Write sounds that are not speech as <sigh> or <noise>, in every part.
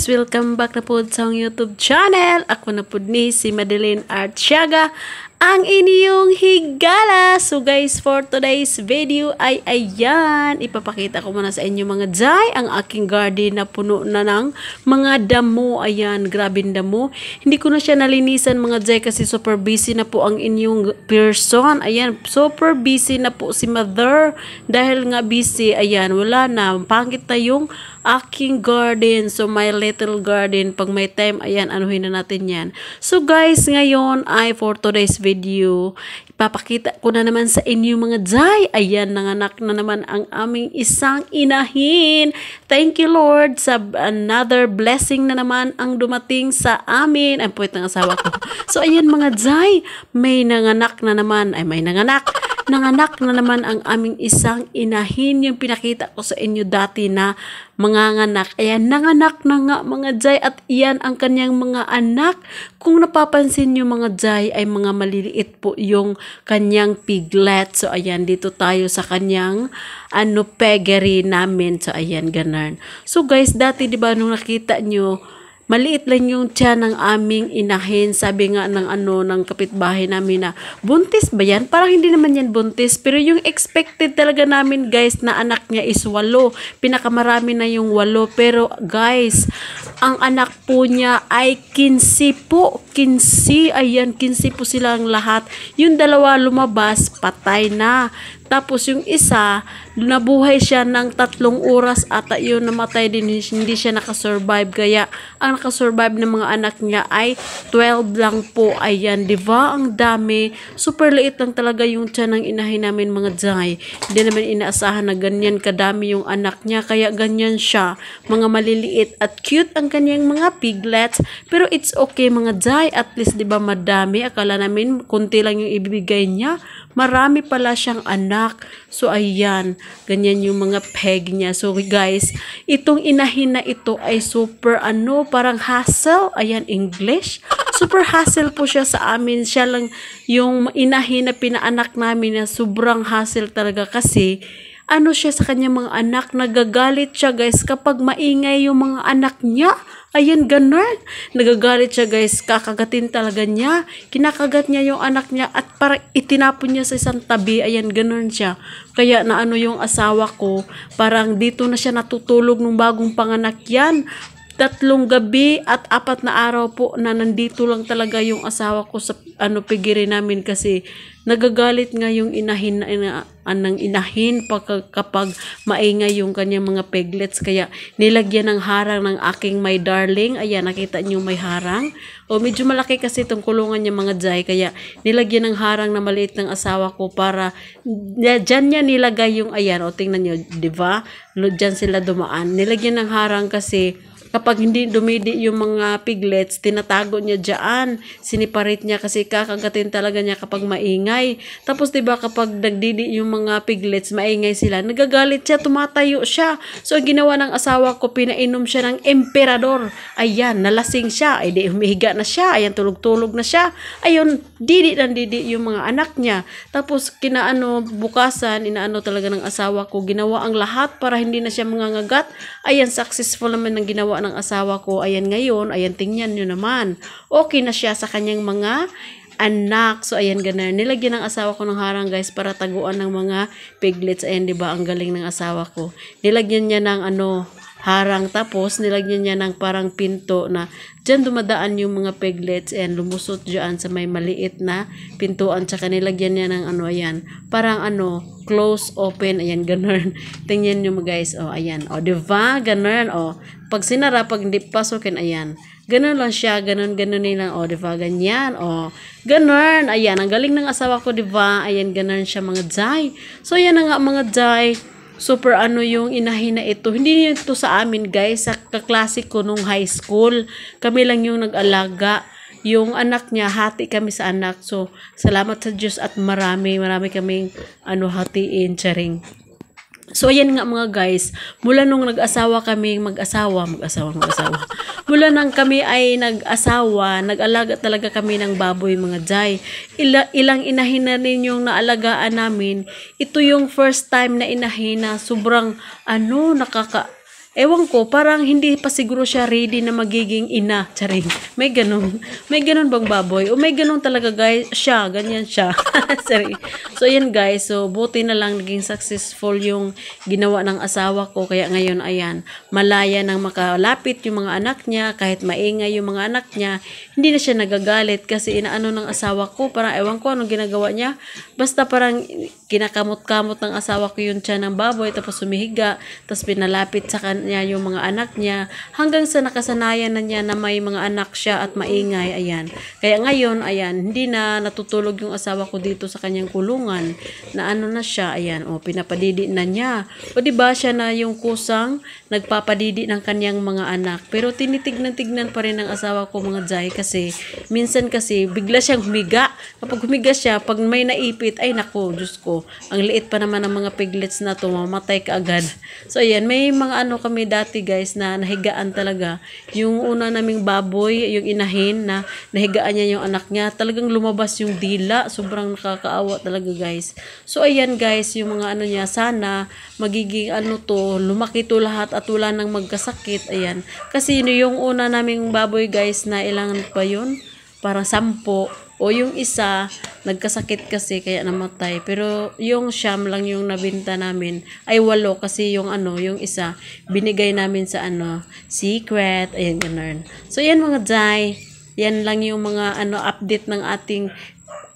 guys! Welcome back na po sa YouTube channel. Ako na po ni si Madeline Artiaga ang inyong higala. So guys, for today's video ay ayan, ipapakita ko muna sa inyo mga jay, ang aking garden na puno na ng mga damo. Ayan, grabing damo. Hindi ko na siya nalinisan mga jay kasi super busy na po ang inyong person. Ayan, super busy na po si mother dahil nga busy. Ayan, wala na. Pangit na yung aking garden. So my little garden, pag may time, ayan, anuhin na natin yan. So guys, ngayon ay for today's video, video. Ipapakita ko na naman sa inyo mga Jai. Ayan, nanganak na naman ang aming isang inahin. Thank you Lord sa another blessing na naman ang dumating sa amin. Ang puwit ng asawa ko. So ayan mga Jai, may nanganak na naman. Ay, may nanganak nanganak na naman ang aming isang inahin yung pinakita ko sa inyo dati na mga nganak. Ayan, nanganak na nga mga jay at iyan ang kanyang mga anak. Kung napapansin nyo mga jay ay mga mali maliliit po yung kanyang piglet. So, ayan, dito tayo sa kanyang ano, pegery namin. So, ayan, ganun. So, guys, dati, di ba, nung nakita nyo, maliit lang yung tiyan ng aming inahin. Sabi nga ng ano, ng kapitbahay namin na, buntis ba yan? Parang hindi naman yan buntis. Pero yung expected talaga namin guys na anak niya is walo. Pinakamarami na yung walo. Pero guys, ang anak po niya ay kinsi po. Kinsi, ayan, kinsi po silang lahat. Yung dalawa lumabas, patay na. Tapos yung isa, nabuhay siya ng tatlong oras at yun namatay din. Hindi siya nakasurvive. Kaya ang nakasurvive ng mga anak niya ay 12 lang po. Ayan, di ba? Ang dami. Super liit lang talaga yung tiyan ng inahin namin mga jay. Hindi naman inaasahan na ganyan kadami yung anak niya. Kaya ganyan siya. Mga maliliit at cute ang kanyang mga piglets. Pero it's okay mga jay. At least di ba madami. Akala namin kunti lang yung ibibigay niya. Marami pala siyang anak. So, ayan. Ganyan yung mga peg niya. So, guys, itong inahin na ito ay super ano, parang hassle. Ayan, English. Super hassle po siya sa amin. Siya lang yung inahin na pinaanak namin na sobrang hassle talaga kasi ano siya sa kanyang mga anak. Nagagalit siya guys kapag maingay yung mga anak niya. Ayan, ganun. Nagagalit siya guys. Kakagatin talaga niya. Kinakagat niya yung anak niya at para itinapon niya sa isang tabi. Ayan, ganun siya. Kaya naano yung asawa ko, parang dito na siya natutulog nung bagong panganak yan tatlong gabi at apat na araw po na nandito lang talaga yung asawa ko sa ano pigiri namin kasi nagagalit nga yung inahin ina, ng inahin pag, kapag maingay yung kanyang mga piglets kaya nilagyan ng harang ng aking my darling ayan nakita niyo may harang o medyo malaki kasi itong kulungan niya mga jay kaya nilagyan ng harang na maliit ng asawa ko para dyan niya nilagay yung ayan o tingnan niyo di ba diba? dyan sila dumaan nilagyan ng harang kasi kapag hindi dumidi yung mga piglets, tinatago niya dyan. Siniparate niya kasi kakagatin talaga niya kapag maingay. Tapos 'di ba kapag nagdidi yung mga piglets, maingay sila, nagagalit siya, tumatayo siya. So ang ginawa ng asawa ko, pinainom siya ng emperador. Ayan, nalasing siya. Ay di humihiga na siya. Ayan, tulog-tulog na siya. Ayun, didi ng didi yung mga anak niya. Tapos kinaano bukasan, inaano talaga ng asawa ko, ginawa ang lahat para hindi na siya mangangagat. Ayan, successful naman ang ginawa ng asawa ko, ayan ngayon, ayan tingnan nyo naman. Okay na siya sa kanyang mga anak. So, ayan, ganun. Nilagyan ng asawa ko ng harang, guys, para taguan ng mga piglets. Ayan, di ba? Ang galing ng asawa ko. Nilagyan niya ng, ano, harang. Tapos, nilagyan niya ng parang pinto na dyan dumadaan yung mga piglets and lumusot dyan sa may maliit na pintuan. Tsaka nilagyan niya ng ano, ayan. Parang ano, close, open, ayan, <laughs> ganun. Tingnan nyo mga guys, oh, ayan. oh, diba? Ganun, o. Oh. Pag sinara, pag hindi pasokin, ayan. Ganun lang siya, ganun, ganun nilang, o, oh, diba? Ganyan, oh Ganun, ayan. Ang galing ng asawa ko, diba? Ayan, ganun siya, mga jay. So, ayan nga, mga jay super ano yung inahin na ito. Hindi ito sa amin guys, sa kaklase ko nung high school. Kami lang yung nag-alaga. Yung anak niya, hati kami sa anak. So, salamat sa Diyos at marami, marami kaming ano, hatiin, charing. So, ayan nga mga guys, mula nung nag-asawa kami, mag-asawa, mag-asawa, mag-asawa. mula nang kami ay nag-asawa, nag-alaga talaga kami ng baboy mga jay. Ila, ilang inahin na rin yung naalagaan namin. Ito yung first time na inahin na sobrang, ano, nakaka, ewan ko, parang hindi pa siguro siya ready na magiging ina. Charing. May ganun. May ganun bang baboy? O may ganun talaga guys, siya. Ganyan siya. Sorry. <laughs> So, yan guys. So, buti na lang naging successful yung ginawa ng asawa ko. Kaya ngayon, ayan, malaya nang makalapit yung mga anak niya. Kahit maingay yung mga anak niya, hindi na siya nagagalit kasi inaano ng asawa ko. Parang ewan ko anong ginagawa niya. Basta parang kinakamot-kamot ng asawa ko yung tiyan ng baboy. Tapos sumihiga. Tapos pinalapit sa kan niya yung mga anak niya hanggang sa nakasanayan na niya na may mga anak siya at maingay, ayan. Kaya ngayon, ayan, hindi na natutulog yung asawa ko dito sa kanyang kulungan na ano na siya, ayan, o pinapadidi na niya. O di ba siya na yung kusang nagpapadidi ng kanyang mga anak. Pero tinitignan-tignan pa rin ng asawa ko mga jay kasi minsan kasi bigla siyang humiga. Kapag humiga siya, pag may naipit, ay nako, Diyos ko, ang liit pa naman ng mga piglets na to, mamatay ka agad. So ayan, may mga ano kami kami dati guys na nahigaan talaga. Yung una naming baboy, yung inahin na nahigaan niya yung anak niya. Talagang lumabas yung dila. Sobrang nakakaawa talaga guys. So ayan guys, yung mga ano niya. Sana magiging ano to, lumaki to lahat at wala nang magkasakit. Ayan. Kasi yung una naming baboy guys na ilang pa yun? Parang sampo. O yung isa, nagkasakit kasi kaya namatay. Pero yung sham lang yung nabinta namin. Ay walo kasi yung ano, yung isa, binigay namin sa ano, secret. ayun, ganun. So yan mga jay. Yan lang yung mga ano update ng ating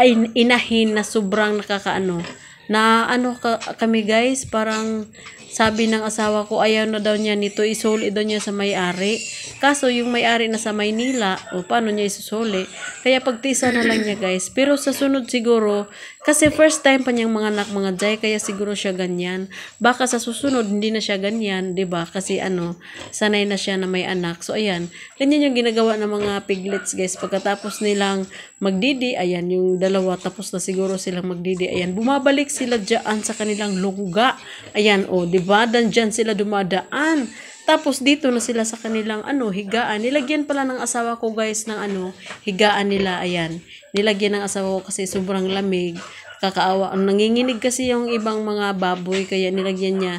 ay inahin na sobrang nakakaano na ano ka, kami guys parang sabi ng asawa ko, ayaw na daw niya nito, isuli daw niya sa may-ari. Kaso yung may-ari na sa Maynila, o paano niya isusuli? Kaya pagtisa na lang niya guys. Pero sa sunod siguro, kasi first time pa niyang mga anak mga jay, kaya siguro siya ganyan. Baka sa susunod, hindi na siya ganyan, ba diba? Kasi ano, sanay na siya na may anak. So, ayan. Ganyan yung ginagawa ng mga piglets, guys. Pagkatapos nilang magdidi, ayan, yung dalawa, tapos na siguro silang magdidi. Ayan, bumabalik sila dyan sa kanilang lungga. Ayan, o, oh, diba? Dan dyan sila dumadaan. Tapos dito na sila sa kanilang ano, higaan. Nilagyan pala ng asawa ko guys ng ano, higaan nila. Ayan. Nilagyan ng asawa ko kasi sobrang lamig. Kakaawa. Nanginginig kasi yung ibang mga baboy kaya nilagyan niya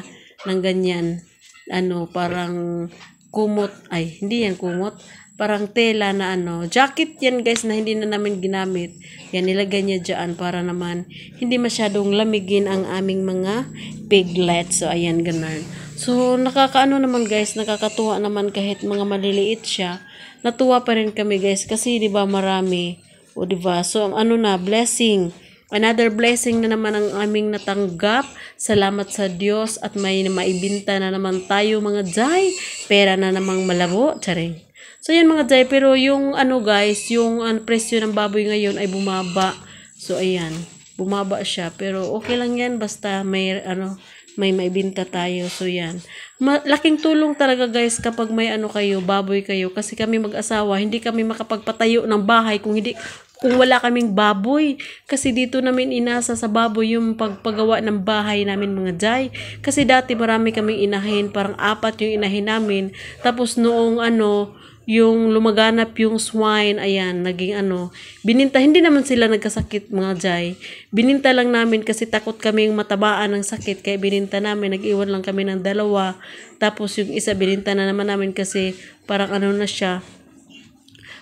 ng ganyan. Ano, parang kumot. Ay, hindi yan kumot parang tela na ano. Jacket yan guys na hindi na namin ginamit. Yan nilagay niya dyan para naman hindi masyadong lamigin ang aming mga piglets. So ayan ganun. So nakakaano naman guys, nakakatuwa naman kahit mga maliliit siya. Natuwa pa rin kami guys kasi 'di ba marami. O 'di ba? So ano na blessing. Another blessing na naman ang aming natanggap. Salamat sa Diyos at may maibinta na naman tayo mga jay. Pera na namang malabo. Charing. So, yan mga jay. Pero yung ano guys, yung uh, presyo ng baboy ngayon ay bumaba. So, ayan. Bumaba siya. Pero okay lang yan. Basta may ano, may maibinta tayo. So, yan. Malaking tulong talaga guys kapag may ano kayo, baboy kayo. Kasi kami mag-asawa, hindi kami makapagpatayo ng bahay kung hindi kung wala kaming baboy. Kasi dito namin inasa sa baboy yung pagpagawa ng bahay namin mga jay. Kasi dati marami kaming inahin, parang apat yung inahin namin. Tapos noong ano, yung lumaganap yung swine, ayan, naging ano, bininta, hindi naman sila nagkasakit mga jay, bininta lang namin kasi takot kami yung matabaan ng sakit, kaya bininta namin, nag-iwan lang kami ng dalawa, tapos yung isa bininta na naman namin kasi parang ano na siya,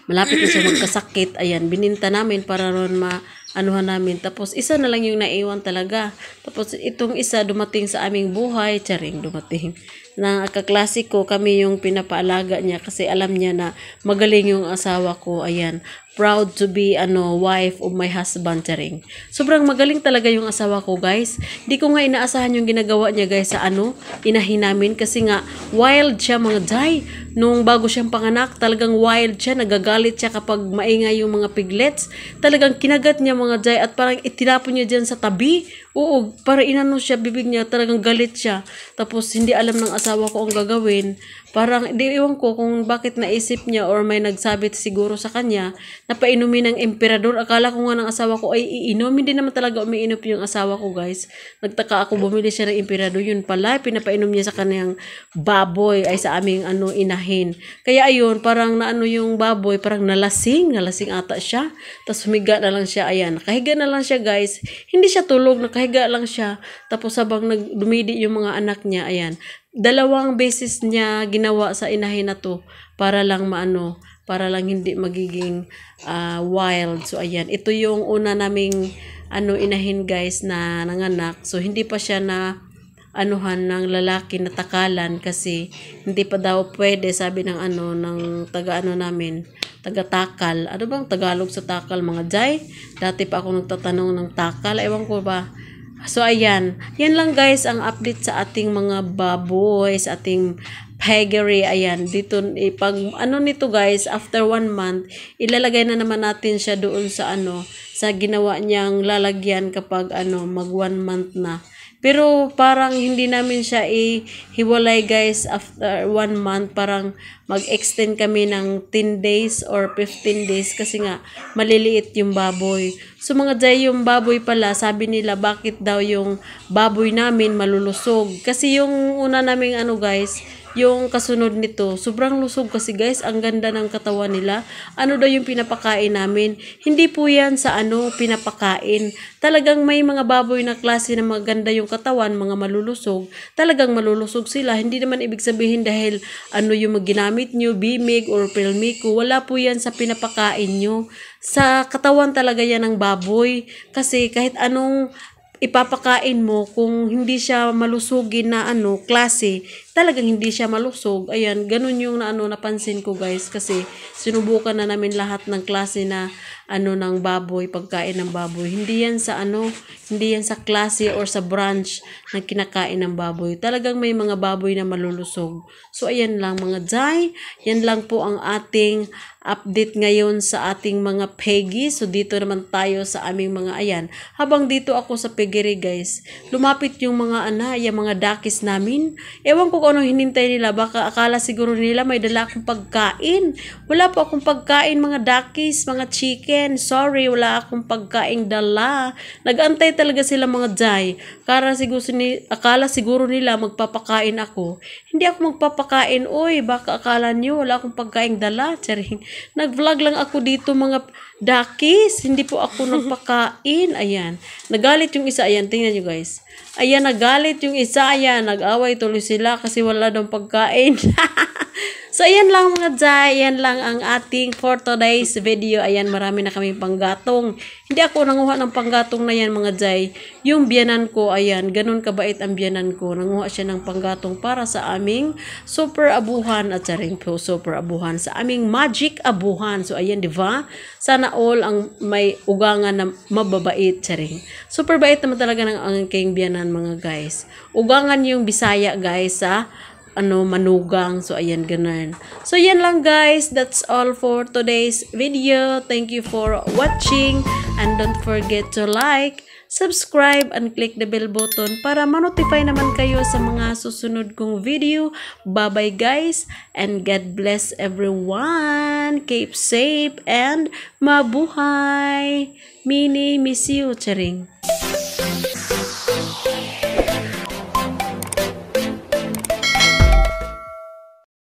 malapit na siya magkasakit, ayan, bininta namin para ron ma, anuhan namin. Tapos, isa na lang yung naiwan talaga. Tapos, itong isa dumating sa aming buhay. Charing, dumating. Na kaklasiko kami yung pinapaalaga niya kasi alam niya na magaling yung asawa ko. Ayan proud to be ano wife of my husband Tering. Sobrang magaling talaga yung asawa ko, guys. Di ko nga inaasahan yung ginagawa niya, guys, sa ano, inahin namin kasi nga wild siya mga day. Nung bago siyang panganak, talagang wild siya, nagagalit siya kapag maingay yung mga piglets. Talagang kinagat niya mga day at parang itinapon niya diyan sa tabi. Oo, para inano siya bibig niya, talagang galit siya. Tapos hindi alam ng asawa ko ang gagawin. Parang, di iwan ko kung bakit naisip niya or may nagsabit siguro sa kanya na painumin ng emperador. Akala ko nga ng asawa ko ay iinom. Hindi naman talaga umiinop yung asawa ko, guys. Nagtaka ako, bumili siya ng emperador. Yun pala, pinapainom niya sa kanyang baboy ay sa aming ano, inahin. Kaya ayun, parang naano yung baboy, parang nalasing. Nalasing ata siya. Tapos humiga na lang siya. Ayan, kahiga na lang siya, guys. Hindi siya tulog, nakahiga lang siya. Tapos habang nag, dumidi yung mga anak niya, ayan, dalawang beses niya ginawa sa inahin na to para lang maano, para lang hindi magiging uh, wild. So ayan, ito yung una naming ano inahin guys na nanganak. So hindi pa siya na anuhan ng lalaki na takalan kasi hindi pa daw pwede sabi ng ano ng taga ano namin taga takal ano bang Tagalog sa takal mga jay dati pa ako nagtatanong ng takal ewan ko ba So, ayan. Yan lang guys ang update sa ating mga baboy, sa ating peggery. Ayan, dito, ipag, eh, ano nito guys, after one month, ilalagay na naman natin siya doon sa ano, sa ginawa niyang lalagyan kapag ano, mag one month na. Pero parang hindi namin siya ihiwalay guys after one month. Parang mag-extend kami ng 10 days or 15 days kasi nga maliliit yung baboy. So mga jay, yung baboy pala, sabi nila bakit daw yung baboy namin malulusog. Kasi yung una naming ano guys, yung kasunod nito. Sobrang lusog kasi guys, ang ganda ng katawan nila. Ano daw yung pinapakain namin? Hindi po yan sa ano, pinapakain. Talagang may mga baboy na klase na maganda yung katawan, mga malulusog. Talagang malulusog sila. Hindi naman ibig sabihin dahil ano yung ginamit nyo, bimig or pelmico. Wala po yan sa pinapakain nyo. Sa katawan talaga yan ng baboy. Kasi kahit anong ipapakain mo kung hindi siya malusugin na ano, klase, talagang hindi siya malusog. Ayan, ganun yung na ano napansin ko guys kasi sinubukan na namin lahat ng klase na ano ng baboy, pagkain ng baboy. Hindi yan sa ano, hindi yan sa klase or sa branch ng kinakain ng baboy. Talagang may mga baboy na malulusog. So ayan lang mga Jai, yan lang po ang ating update ngayon sa ating mga Peggy. So dito naman tayo sa aming mga ayan. Habang dito ako sa Peggy guys, lumapit yung mga ana, yung mga dakis namin. Ewan ko kung anong hinintay nila. Baka akala siguro nila may dala akong pagkain. Wala po akong pagkain, mga dakis, mga chicken again, sorry, wala akong pagkaing dala. Nagantay talaga sila mga jay. Kara siguro, ni, akala siguro nila magpapakain ako. Hindi ako magpapakain, oy, baka akala niyo wala akong pagkaing dala. Charing. Nag-vlog lang ako dito mga dakis. Hindi po ako nagpakain. Ayan. Nagalit yung isa. Ayan, tingnan nyo guys. Ayan, nagalit yung isa. Ayan, nag-away tuloy sila kasi wala daw pagkain. <laughs> So, ayan lang mga jay. Ayan lang ang ating for today's video. Ayan, marami na kami panggatong. Hindi ako nanguha ng panggatong na yan mga jay. Yung biyanan ko, ayan, ganun kabait ang biyanan ko. Nanguha siya ng panggatong para sa aming super abuhan at sa ring po super abuhan. Sa aming magic abuhan. So, ayan, di ba? Sana all ang may ugangan na mababait sa ring. Super bait naman talaga ng ang king biyanan mga guys. Ugangan yung Bisaya guys sa ano, manugang. So, ayan, ganun. So, yan lang guys. That's all for today's video. Thank you for watching. And don't forget to like, subscribe, and click the bell button para manotify naman kayo sa mga susunod kong video. Bye-bye guys. And God bless everyone. Keep safe and mabuhay. Mini, miss you. Charing.